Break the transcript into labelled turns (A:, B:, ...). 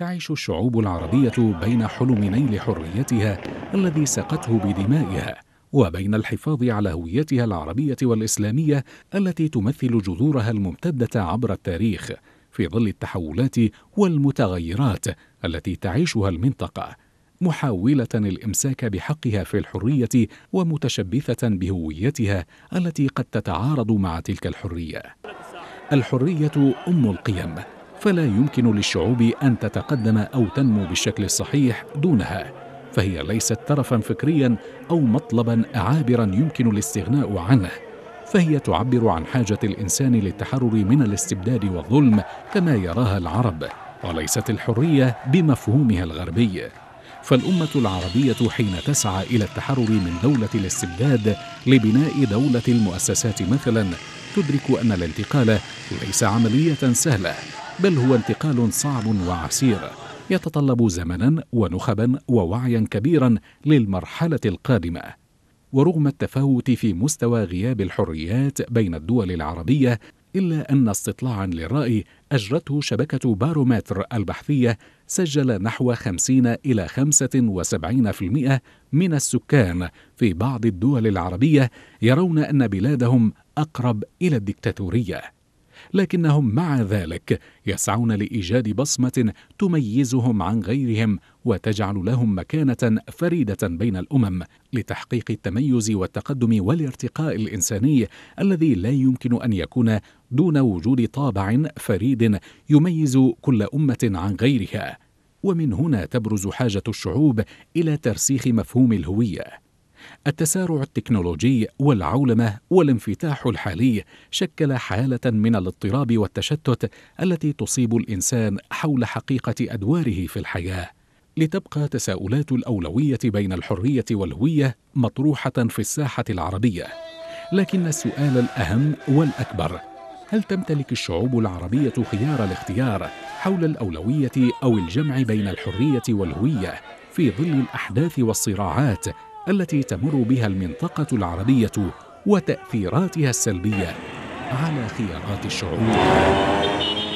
A: تعيش الشعوب العربية بين حلم نيل حريتها الذي سقته بدمائها وبين الحفاظ على هويتها العربية والإسلامية التي تمثل جذورها الممتدة عبر التاريخ في ظل التحولات والمتغيرات التي تعيشها المنطقة محاولة الإمساك بحقها في الحرية ومتشبثة بهويتها التي قد تتعارض مع تلك الحرية الحرية أم القيم فلا يمكن للشعوب ان تتقدم او تنمو بالشكل الصحيح دونها فهي ليست ترفا فكريا او مطلبا عابرا يمكن الاستغناء عنه فهي تعبر عن حاجه الانسان للتحرر من الاستبداد والظلم كما يراها العرب وليست الحريه بمفهومها الغربي فالامه العربيه حين تسعى الى التحرر من دوله الاستبداد لبناء دوله المؤسسات مثلا تدرك ان الانتقال ليس عمليه سهله بل هو انتقال صعب وعسير يتطلب زمنا ونخبا ووعيا كبيرا للمرحله القادمه ورغم التفاوت في مستوى غياب الحريات بين الدول العربيه الا ان استطلاعا للراي اجرته شبكه بارومتر البحثيه سجل نحو 50 الى 75% من السكان في بعض الدول العربيه يرون ان بلادهم اقرب الى الدكتاتوريه لكنهم مع ذلك يسعون لإيجاد بصمة تميزهم عن غيرهم وتجعل لهم مكانة فريدة بين الأمم لتحقيق التميز والتقدم والارتقاء الإنساني الذي لا يمكن أن يكون دون وجود طابع فريد يميز كل أمة عن غيرها ومن هنا تبرز حاجة الشعوب إلى ترسيخ مفهوم الهوية التسارع التكنولوجي والعولمه والانفتاح الحالي شكل حاله من الاضطراب والتشتت التي تصيب الانسان حول حقيقه ادواره في الحياه لتبقى تساؤلات الاولويه بين الحريه والهويه مطروحه في الساحه العربيه لكن السؤال الاهم والاكبر هل تمتلك الشعوب العربيه خيار الاختيار حول الاولويه او الجمع بين الحريه والهويه في ظل الاحداث والصراعات التي تمر بها المنطقة العربية وتأثيراتها السلبية على خيارات الشعوب